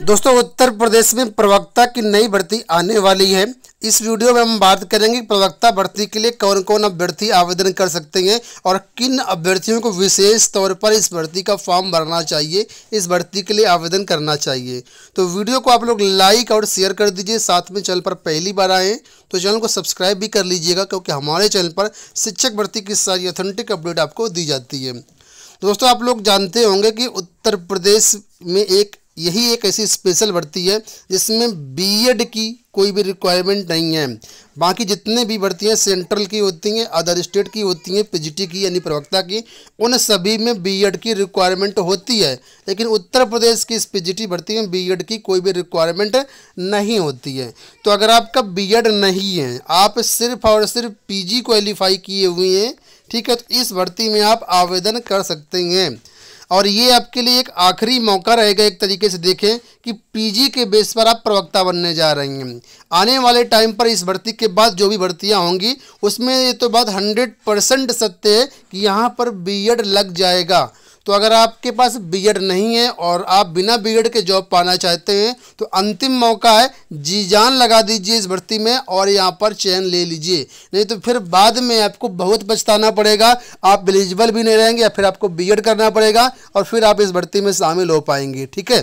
दोस्तों उत्तर प्रदेश में प्रवक्ता की नई भर्ती आने वाली है इस वीडियो में हम बात करेंगे प्रवक्ता भर्ती के लिए कौन कौन अभ्यर्थी आवेदन कर सकते हैं और किन अभ्यर्थियों को विशेष तौर पर इस भर्ती का फॉर्म भरना चाहिए इस भर्ती के लिए आवेदन करना चाहिए तो वीडियो को आप लोग लाइक और शेयर कर दीजिए साथ में चैनल पर पहली बार आएँ तो चैनल को सब्सक्राइब भी कर लीजिएगा क्योंकि हमारे चैनल पर शिक्षक भर्ती की सारी ऑथेंटिक अपडेट आपको दी जाती है दोस्तों आप लोग जानते होंगे कि उत्तर प्रदेश में एक यही एक ऐसी स्पेशल भर्ती है जिसमें बीएड की कोई भी रिक्वायरमेंट नहीं है बाकी जितने भी भर्ती हैं सेंट्रल की होती हैं अदर स्टेट की होती हैं पीजीटी की यानी प्रवक्ता की उन सभी में बीएड की रिक्वायरमेंट होती है लेकिन उत्तर प्रदेश की इस पीजीटी भर्ती में बीएड की कोई भी रिक्वायरमेंट नहीं होती है तो अगर आपका बी नहीं है आप सिर्फ और सिर्फ पी क्वालिफाई किए हुए हैं ठीक है तो इस भर्ती में आप आवेदन कर सकते हैं और ये आपके लिए एक आखिरी मौका रहेगा एक तरीके से देखें कि पीजी के बेस पर आप प्रवक्ता बनने जा रही हैं आने वाले टाइम पर इस भर्ती के बाद जो भी भर्तियां होंगी उसमें ये तो बात हंड्रेड परसेंट सत्य है कि यहाँ पर बीएड लग जाएगा तो अगर आपके पास बीएड नहीं है और आप बिना बीएड के जॉब पाना चाहते हैं तो अंतिम मौका है जी जान लगा दीजिए इस भर्ती में और यहाँ पर चयन ले लीजिए नहीं तो फिर बाद में आपको बहुत पछताना पड़ेगा आप एलिजिबल भी नहीं रहेंगे या फिर आपको बीएड करना पड़ेगा और फिर आप इस भर्ती में शामिल हो पाएंगे ठीक है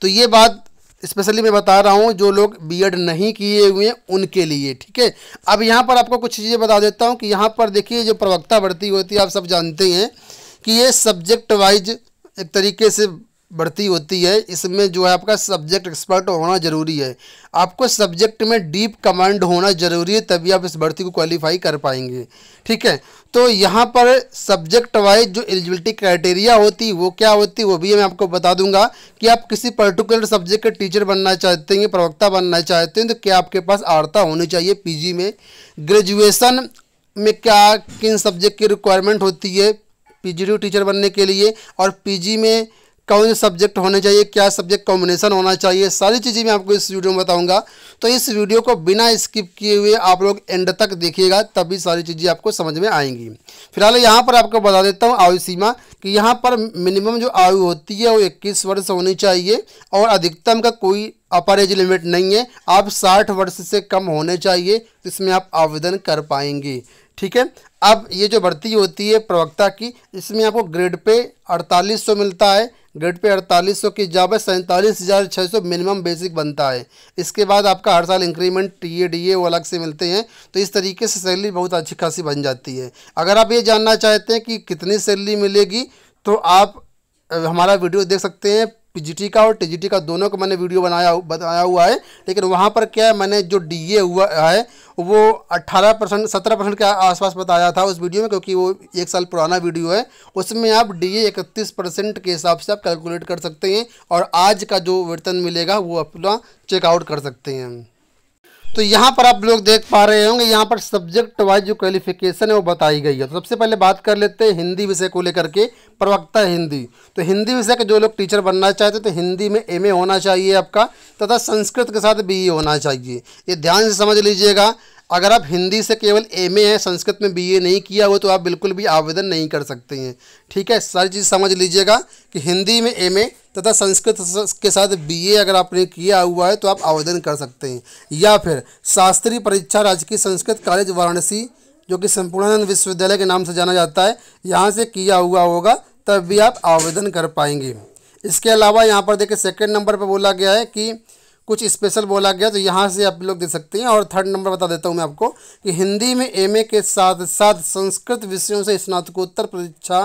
तो ये बात स्पेशली मैं बता रहा हूँ जो लोग बी नहीं किए हुए हैं उनके लिए ठीक है अब यहाँ पर आपको कुछ चीज़ें बता देता हूँ कि यहाँ पर देखिए जो प्रवक्ता भर्ती होती है आप सब जानते हैं कि ये सब्जेक्ट वाइज एक तरीके से बढ़ती होती है इसमें जो है आपका सब्जेक्ट एक्सपर्ट होना ज़रूरी है आपको सब्जेक्ट में डीप कमांड होना ज़रूरी है तभी आप इस भर्ती को क्वालिफाई कर पाएंगे ठीक है तो यहाँ पर सब्जेक्ट वाइज जो एलिजिबिलिटी क्राइटेरिया होती वो क्या होती वो भी मैं आपको बता दूंगा कि आप किसी पर्टिकुलर सब्जेक्ट के टीचर बनना चाहते हैं प्रवक्ता बनना चाहते हैं तो क्या आपके पास आर्ता होनी चाहिए पी में ग्रेजुएसन में क्या किन सब्जेक्ट की रिक्वायरमेंट होती है पीजी टीचर बनने के लिए और पी में कौन सब्जेक्ट होने चाहिए क्या सब्जेक्ट कॉम्बिनेशन होना चाहिए सारी चीज़ें मैं आपको इस वीडियो में बताऊंगा तो इस वीडियो को बिना स्किप किए हुए आप लोग एंड तक देखिएगा तभी सारी चीज़ें आपको समझ में आएंगी फिलहाल यहाँ पर आपको बता देता हूँ आयु सीमा कि यहाँ पर मिनिमम जो आयु होती है वो इक्कीस वर्ष होनी चाहिए और अधिकतम का कोई अपर एज लिमिट नहीं है आप साठ वर्ष से कम होने चाहिए इसमें आप आवेदन कर पाएंगे ठीक है अब ये जो भर्ती होती है प्रवक्ता की इसमें आपको ग्रेड पे 4800 मिलता है ग्रेड पे 4800 की जॉब है सैंतालीस हज़ार छः सौ मिनिमम बेसिक बनता है इसके बाद आपका हर साल increment T A D A वो अलग से मिलते हैं तो इस तरीके से सैलरी बहुत अच्छी खासी बन जाती है अगर आप ये जानना चाहते हैं कि कितनी सैलरी मिलेगी तो आप हमारा वीडियो देख सकते हैं पीजीटी का और टीजीटी का दोनों को मैंने वीडियो बनाया बताया हुआ है लेकिन वहाँ पर क्या है मैंने जो डी हुआ है वो 18 परसेंट सत्रह परसेंट के आसपास बताया था उस वीडियो में क्योंकि वो एक साल पुराना वीडियो है उसमें आप डी ए परसेंट के हिसाब से आप कैलकुलेट कर सकते हैं और आज का जो वेतन मिलेगा वो अपना चेकआउट कर सकते हैं तो यहाँ पर आप लोग देख पा रहे होंगे यहाँ पर सब्जेक्ट वाइज जो क्वालिफिकेशन है वो बताई गई है तो सबसे पहले बात कर लेते हैं हिंदी विषय को लेकर के प्रवक्ता हिंदी तो हिंदी विषय के जो लोग टीचर बनना चाहते तो हिंदी में एमए होना चाहिए आपका तथा संस्कृत के साथ बीए होना चाहिए ये ध्यान से समझ लीजिएगा अगर आप हिंदी से केवल एम ए हैं संस्कृत में बी ए नहीं किया हो तो आप बिल्कुल भी आवेदन नहीं कर सकते हैं ठीक है सारी चीज़ समझ लीजिएगा कि हिंदी में एम ए तथा संस्कृत के साथ बी ए अगर आपने किया हुआ है तो आप आवेदन कर सकते हैं या फिर शास्त्रीय परीक्षा राजकीय संस्कृत कॉलेज वाराणसी जो कि संपूर्णानंद विश्वविद्यालय के नाम से जाना जाता है यहाँ से किया हुआ होगा तब भी आप आवेदन कर पाएंगे इसके अलावा यहाँ पर देखिए सेकेंड नंबर पर बोला गया है कि कुछ स्पेशल बोला गया तो यहाँ से आप लोग दे सकते हैं और थर्ड नंबर बता देता हूँ मैं आपको कि हिंदी में एम के साथ साथ संस्कृत विषयों से स्नातकोत्तर परीक्षा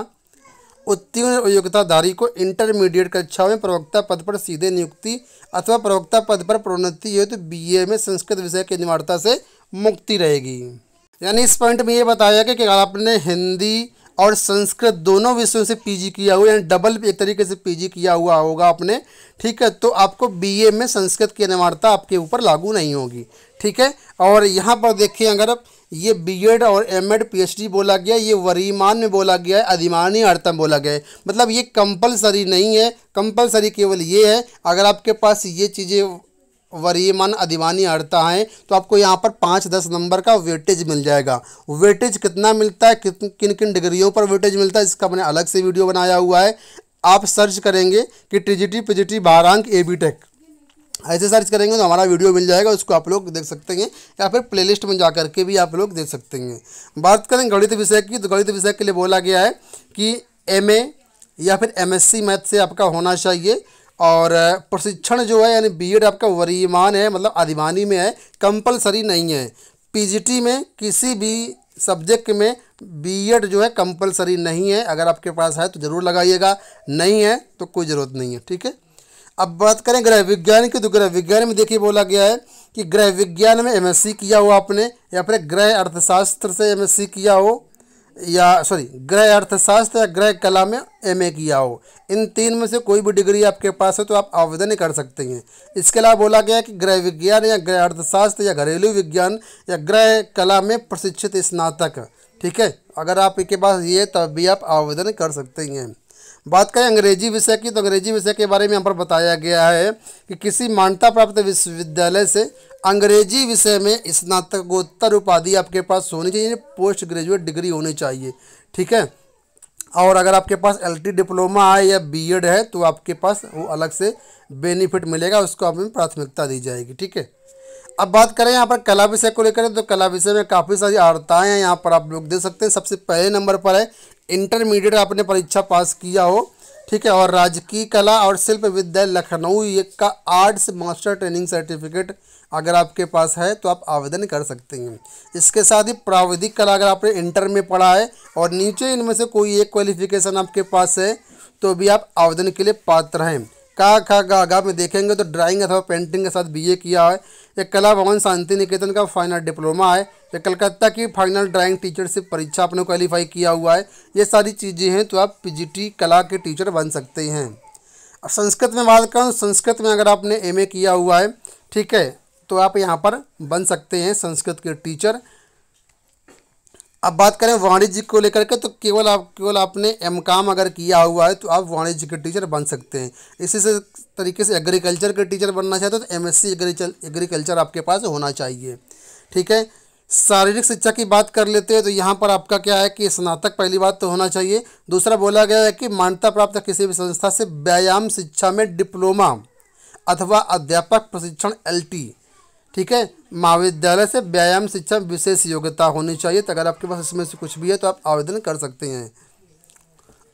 उत्तीर्ण योग्यताधारी को इंटरमीडिएट कक्षाओं में प्रवक्ता पद पर सीधे नियुक्ति अथवा प्रवक्ता पद पर प्रोन्नति हेतु तो बी में संस्कृत विषय की अनिवार्यता से मुक्ति रहेगी यानी इस पॉइंट में ये बताया कि, कि आपने हिंदी और संस्कृत दोनों विषयों से पीजी किया हुआ यानी डबल एक तरीके से पीजी किया हुआ होगा आपने ठीक है तो आपको बीए में संस्कृत की अनिवार्यता आपके ऊपर लागू नहीं होगी ठीक है और यहाँ पर देखिए अगर आप ये बीएड और एमएड पीएचडी बोला गया ये वरीमान में बोला गया है अधिमानी अर्थम बोला गया है मतलब ये कंपलसरी नहीं है कंपलसरी केवल ये है अगर आपके पास ये चीज़ें वरीमन अधिवानी अड़ता है तो आपको यहाँ पर पाँच दस नंबर का वेटेज मिल जाएगा वेटेज कितना मिलता है कित किन किन डिग्रियों पर वेटेज मिलता है इसका मैंने अलग से वीडियो बनाया हुआ है आप सर्च करेंगे कि ट्रिजिटी पिजिटी बारांक ए बी टेक ऐसे सर्च करेंगे तो हमारा वीडियो मिल जाएगा उसको आप लोग देख सकते हैं या फिर प्लेलिस्ट में जा करके भी आप लोग देख सकते हैं बात करें गणित विषय की तो गणित विषय के लिए बोला गया है कि एम या फिर एमएससी मैथ से आपका होना चाहिए और प्रशिक्षण जो है यानी बीएड आपका वरीमान है मतलब अधिमानी में है कंपलसरी नहीं है पीजीटी में किसी भी सब्जेक्ट में बीएड जो है कंपलसरी नहीं है अगर आपके पास है तो ज़रूर लगाइएगा नहीं है तो कोई ज़रूरत नहीं है ठीक है अब बात करें गृह विज्ञान की तो गृह विज्ञान में देखिए बोला गया है कि गृह विज्ञान में एमएससी किया हो आपने या फिर गृह अर्थशास्त्र से एमएससी किया हो या सॉरी गृह अर्थशास्त्र या गृह कला में ए किया हो इन तीन में से कोई भी डिग्री आपके पास हो तो आप आवेदन कर सकते हैं इसके अलावा बोला गया कि गृह विज्ञान या गृह अर्थशास्त्र या घरेलू विज्ञान या गृह कला में प्रशिक्षित स्नातक ठीक है अगर आपके पास ये तब भी आप आवेदन कर सकते हैं बात करें अंग्रेजी विषय की तो अंग्रेजी विषय के बारे में यहाँ पर बताया गया है कि किसी मान्यता प्राप्त विश्वविद्यालय से अंग्रेजी विषय में स्नातकोत्तर उपाधि आपके पास होनी चाहिए पोस्ट ग्रेजुएट डिग्री होनी चाहिए ठीक है और अगर आपके पास एल डिप्लोमा है या बीएड है तो आपके पास वो अलग से बेनिफिट मिलेगा उसको आप प्राथमिकता दी जाएगी ठीक है अब बात करें यहाँ पर कला विषय को लेकर तो कला विषय में काफ़ी सारी आड़ताएँ हैं यहाँ पर आप लोग देख सकते हैं सबसे पहले नंबर पर है इंटरमीडिएट आपने परीक्षा पास किया हो ठीक है और राजकीय कला और शिल्प विद्यालय लखनऊ का आर्ट्स मास्टर ट्रेनिंग सर्टिफिकेट अगर आपके पास है तो आप आवेदन कर सकते हैं इसके साथ ही प्राविधिक कला अगर आपने इंटर में पढ़ा है और नीचे इनमें से कोई एक क्वालिफिकेशन आपके पास है तो भी आप आवेदन के लिए पात्र हैं का खा गा गा में देखेंगे तो ड्राइंग अथवा पेंटिंग के साथ बीए किया है एक कला भवन शांति निकेतन का फाइनल डिप्लोमा है एक कलकत्ता की फाइनल ड्राइंग टीचरशिप परीक्षा अपने क्वालिफाई किया हुआ है ये सारी चीज़ें हैं तो आप पीजीटी कला के टीचर बन सकते हैं अब संस्कृत में बात करूँ संस्कृत में अगर आपने एम किया हुआ है ठीक है तो आप यहाँ पर बन सकते हैं संस्कृत के टीचर अब बात करें वाणिज्य को लेकर के तो केवल आप केवल आपने एम काम अगर किया हुआ है तो आप वाणिज्य के टीचर बन सकते हैं इसी से तरीके से एग्रीकल्चर के टीचर बनना चाहते हो तो एम एस एग्रीकल्चर आपके पास होना चाहिए ठीक है शारीरिक शिक्षा की बात कर लेते हैं तो यहाँ पर आपका क्या है कि स्नातक पहली बात तो होना चाहिए दूसरा बोला गया है कि मान्यता प्राप्त किसी भी संस्था से व्यायाम शिक्षा में डिप्लोमा अथवा अध्यापक प्रशिक्षण एलटी ठीक है महाविद्यालय से व्यायाम शिक्षा विशेष योग्यता होनी चाहिए तो अगर आपके पास इसमें से कुछ भी है तो आप आवेदन कर सकते हैं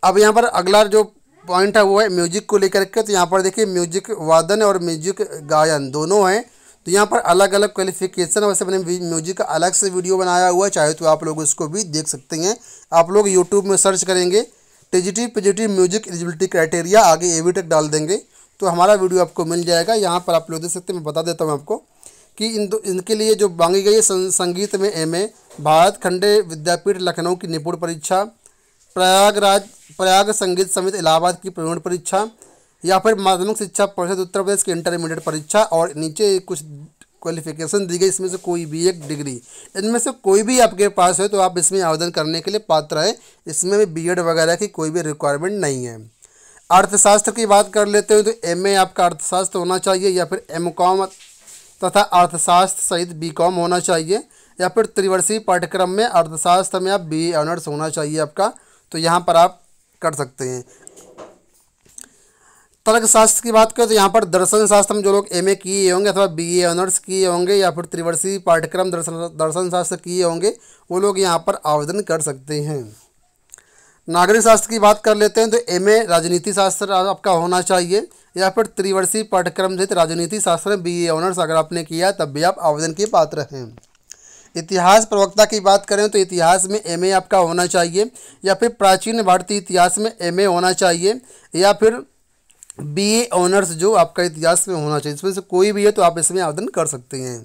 अब यहाँ पर अगला जो पॉइंट है वो है म्यूजिक को लेकर के तो यहाँ पर देखिए म्यूजिक वादन और म्यूजिक गायन दोनों हैं तो यहाँ पर अलग अलग क्वालिफिकेशन वैसे मैंने म्यूजिक का अलग से वीडियो बनाया हुआ है चाहे तो आप लोग उसको भी देख सकते हैं आप लोग यूट्यूब में सर्च करेंगे TGT PGT music eligibility criteria आगे ए डाल देंगे तो हमारा वीडियो आपको मिल जाएगा यहाँ पर आप लोग देख सकते हैं मैं बता देता हूँ आपको कि इन दो इनके लिए जो मांगी गई है संगीत में ए भारत खंडे विद्यापीठ लखनऊ की निपुण परीक्षा प्रयागराज प्रयाग संगीत समित इलाहाबाद की प्रवीण परीक्षा या फिर माध्यमिक शिक्षा परिषद उत्तर प्रदेश की इंटरमीडिएट परीक्षा और नीचे कुछ क्वालिफिकेशन दी गई इसमें से कोई भी एक डिग्री इनमें से कोई भी आपके पास हो तो आप इसमें आवेदन करने के लिए पात्र है इसमें भी बीएड वगैरह की कोई भी रिक्वायरमेंट नहीं है अर्थशास्त्र की बात कर लेते हैं तो एमए आपका अर्थशास्त्र होना चाहिए या फिर एम तथा अर्थशास्त्र सहित कॉम होना चाहिए या फिर त्रिवर्षीय पाठ्यक्रम में अर्थशास्त्र में आप बी ऑनर्स होना चाहिए आपका तो यहाँ पर आप कर सकते हैं तर्कशास्त्र की बात करें तो यहाँ पर दर्शन शास्त्र में जो लोग एम ए किए होंगे अथवा बी ए ऑनर्स किए होंगे या फिर त्रिवर्षीय पाठ्यक्रम दर्शन दर्शन शास्त्र किए होंगे वो लोग यहाँ पर आवेदन कर सकते हैं नागरिक शास्त्र की बात कर लेते हैं तो एम राजनीति शास्त्र आपका होना चाहिए या फिर त्रिवर्षीय पाठ्यक्रम सहित राजनीति शास्त्र में बी ऑनर्स अगर आपने किया तब भी आप आवेदन के पात्र हैं इतिहास प्रवक्ता की बात करें तो इतिहास में एमए आपका होना चाहिए या फिर प्राचीन भारतीय इतिहास में एमए होना चाहिए या फिर बीए ऑनर्स जो आपका इतिहास में होना चाहिए इसमें से कोई भी है तो आप इसमें आवेदन कर सकते हैं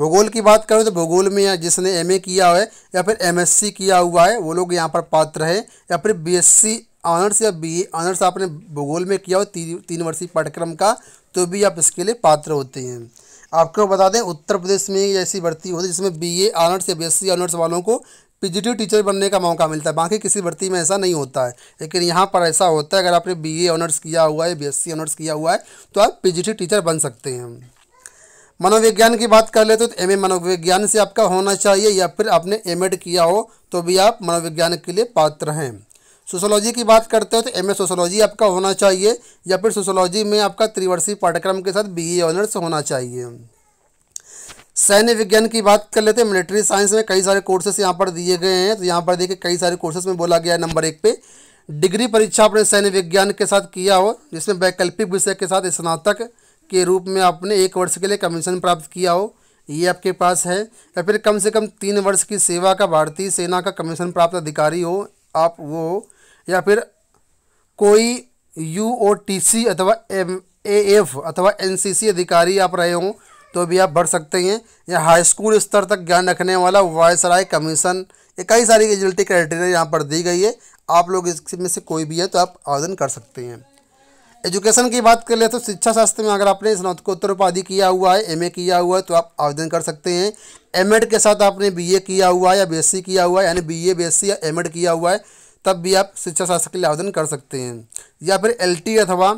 भूगोल की बात करें तो भूगोल में जिसने एमए किया है या फिर एमएससी किया हुआ है वो लोग यहाँ पर पात्र है या फिर बीएससी ऑनर्स या बी ऑनर्स आपने भूगोल में किया हो ती, तीन वर्षीय पाठ्यक्रम का तो भी आप इसके लिए पात्र होते हैं आपको बता दें उत्तर प्रदेश में ऐसी भर्ती होती है जिसमें ए ऑनर्स या बी ऑनर्स वालों को पीजीटी टीचर बनने का मौका मिलता है बाकी किसी भर्ती में ऐसा नहीं होता है लेकिन यहाँ पर ऐसा होता है अगर आपने बीए ऑनर्स किया हुआ है बीएससी ऑनर्स किया हुआ है तो आप पीजीटी टीचर बन सकते हैं मनोविज्ञान की बात कर लेते हो तो एम मनोविज्ञान से आपका होना चाहिए या फिर आपने एम किया हो तो भी आप मनोविज्ञान के लिए पात्र हैं सोशोलॉजी की बात करते हो तो एम सोशोलॉजी आपका होना चाहिए या फिर सोशोलॉजी में आपका त्रिवर्षीय पाठ्यक्रम के साथ बी ऑनर्स होना चाहिए सैन्य विज्ञान की बात कर लेते हैं मिलिट्री साइंस में कई सारे कोर्सेस यहाँ पर दिए गए हैं तो यहाँ पर देखिए कई सारे कोर्सेस में बोला गया है नंबर एक पे डिग्री परीक्षा आपने सैन्य विज्ञान के साथ किया हो जिसमें वैकल्पिक विषय के साथ स्नातक के रूप में आपने एक वर्ष के लिए कमीशन प्राप्त किया हो ये आपके पास है या फिर कम से कम तीन वर्ष की सेवा का भारतीय सेना का कमीशन प्राप्त अधिकारी हो आप वो या फिर कोई यू ओ टी सी अथवा एम ए एफ अथवा एन सी सी अधिकारी आप रहे हों तो भी आप भर सकते हैं या हाई स्कूल स्तर तक ज्ञान रखने वाला वायसराय कमीशन ये कई सारी एलिजिबिलिटी क्राइटेरिया यहाँ पर दी गई है आप लोग इसमें से कोई भी है तो आप आवेदन कर सकते हैं एजुकेशन की बात कर ले तो शिक्षा शास्त्र में अगर आपने स्नातकोत्तर उपाधि किया हुआ है एमए किया हुआ है तो आप आवेदन कर सकते हैं एमएड के साथ आपने बीए किया हुआ है या बीएससी किया हुआ है यानी बीए बीएससी या एमएड किया हुआ है तब भी आप शिक्षा शास्त्र के लिए आवेदन कर सकते हैं या फिर टी अथवा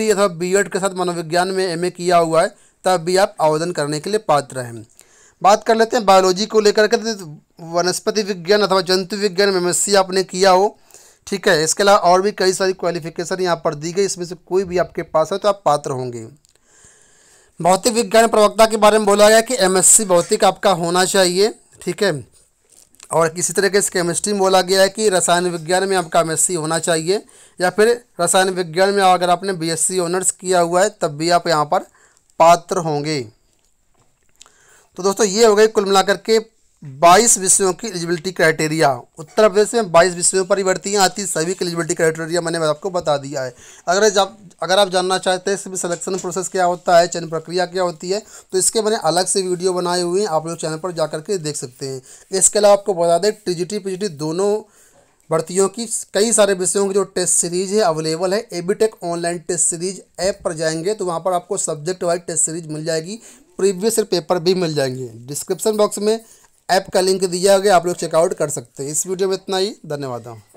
टी अथवा एड के साथ मनोविज्ञान में ए किया हुआ है तब भी आप आवेदन करने के लिए पात्र हैं बात कर लेते हैं बायोलॉजी को लेकर के तो वनस्पति विज्ञान अथवा जंतु विज्ञान में एम आपने किया हो ठीक है इसके अलावा और भी कई सारी क्वालिफिकेशन यहाँ पर दी गई इसमें से कोई भी आपके पास है तो आप पात्र होंगे भौतिक विज्ञान प्रवक्ता के बारे में बोला गया कि एमएससी भौतिक आपका होना चाहिए ठीक है और किसी के इस केमिस्ट्री में बोला गया है कि रसायन विज्ञान में आपका एम होना चाहिए या फिर रसायन विज्ञान में अगर आपने बीएससी ऑनर्स किया हुआ है तब भी आप यहाँ पर पात्र होंगे तो दोस्तों ये हो गई कुल मिलाकर के बाईस विषयों की एलिजिबिलिटी क्राइटेरिया उत्तर प्रदेश में बाईस विषयों पर भर्तियाँ आती सभी की एलिजिबिलिटी क्राइटेरिया मैंने आपको बता दिया है अगर जब अगर आप जानना चाहते हैं इसमें सिलेक्शन प्रोसेस क्या होता है चयन प्रक्रिया क्या होती है तो इसके मैंने अलग से वीडियो बनाए हुए हैं आप लोग चैनल पर जा के देख सकते हैं इसके अलावा आपको बता दें टी जी दोनों भर्तियों की कई सारे विषयों की जो टेस्ट सीरीज है अवेलेबल है A B tech online test series app पर जाएंगे तो वहाँ पर आपको सब्जेक्ट वाइज टेस्ट सीरीज मिल जाएगी प्रीवियस पेपर भी मिल जाएंगे डिस्क्रिप्शन बॉक्स में ऐप का लिंक दिया गया आप लोग चेकआउट कर सकते हैं इस वीडियो में इतना ही धन्यवाद